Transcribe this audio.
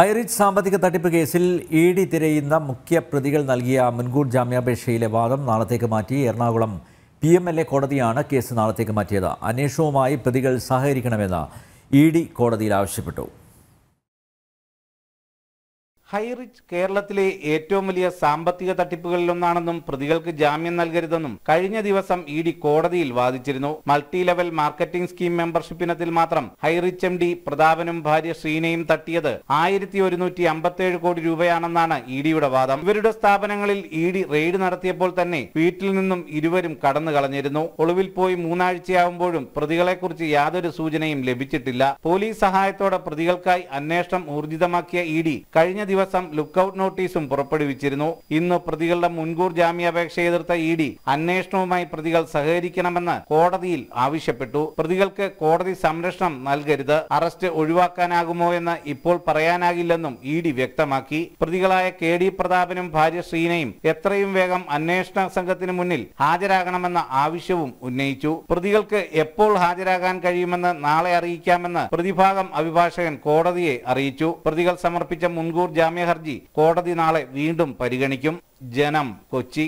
ഹൈറിച്ച് സാമ്പത്തിക തട്ടിപ്പ് കേസിൽ ഇ ഡി തിരയുന്ന മുഖ്യ പ്രതികൾ നൽകിയ മുൻകൂർ ജാമ്യാപേക്ഷയിലെ വാദം നാളത്തേക്ക് മാറ്റി Ernakulam P M L A കോടതിയാണ് കേസ് നാളത്തേക്ക് മാറ്റിയത് അന്വേഷണവുമായി പ്രതികൾ സഹകരിക്കണമെന്ന് ഇ ഡി കോടതിയിൽ ആവശ്യപ്പെട്ടു ഹൈറിച്ച് കേരളത്തിലെ ഏറ്റവും വലിയ സാമ്പത്തിക തട്ടിപ്പുകളിലൊന്നാണെന്നും പ്രതികൾക്ക് ജാമ്യം നൽകരുതെന്നും കഴിഞ്ഞ ദിവസം ഇ ഡി കോടതിയിൽ വാദിച്ചിരുന്നു multi level marketing scheme membership ഇനത്തിൽ മാത്രം ഹൈറിച്ച് എം ഡി പ്രതാപനും ഭാര്യ ശ്രീനയും തട്ടിയത് ആയിരത്തി ഒരുന്നൂറ്റി കോടി രൂപയാണെന്നാണ് ഇ ഡിയുടെ വാദം ഇവരുടെ സ്ഥാപനങ്ങളിൽ ഇ ഡി റെയ്ഡ് നടത്തിയപ്പോൾ തന്നെ വീട്ടിൽ നിന്നും ഇരുവരും കടന്നു കളഞ്ഞിരുന്നു ഒളിവിൽ പോയി മൂന്നാഴ്ചയാവുമ്പോഴും പ്രതികളെക്കുറിച്ച് യാതൊരു സൂചനയും ലഭിച്ചിട്ടില്ല പോലീസ് സഹായത്തോടെ പ്രതികൾക്കായി അന്വേഷണം ഊർജിതമാക്കിയ ഇ ഡി കഴിഞ്ഞ ദിവസം ലുക്കൌട്ട് നോട്ടീസും പുറപ്പെടുവിച്ചിരുന്നു ഇന്ന് പ്രതികളുടെ മുൻകൂർ ജാമ്യാപേക്ഷ എതിർത്ത ഇ ഡി അന്വേഷണവുമായി പ്രതികൾ സഹകരിക്കണമെന്ന് കോടതിയിൽ ആവശ്യപ്പെട്ടു പ്രതികൾക്ക് കോടതി സംരക്ഷണം നൽകരുത് അറസ്റ്റ് ഒഴിവാക്കാനാകുമോ എന്ന് ഇപ്പോൾ പറയാനാകില്ലെന്നും ഇ ഡി വ്യക്തമാക്കി പ്രതികളായ കെ ഡി പ്രതാപനും ഭാര്യ ശ്രീനയും എത്രയും വേഗം അന്വേഷണ സംഘത്തിന് മുന്നിൽ ഹാജരാകണമെന്ന ആവശ്യവും ഉന്നയിച്ചു പ്രതികൾക്ക് എപ്പോൾ ഹാജരാകാൻ കഴിയുമെന്ന് നാളെ അറിയിക്കാമെന്ന് പ്രതിഭാഗം അഭിഭാഷകൻ കോടതിയെ അറിയിച്ചു പ്രതികൾ സമർപ്പിച്ച മുൻകൂർ ജാമ്യം ജാമ്യഹർജി കോടതി നാളെ വീണ്ടും പരിഗണിക്കും ജനം കൊച്ചി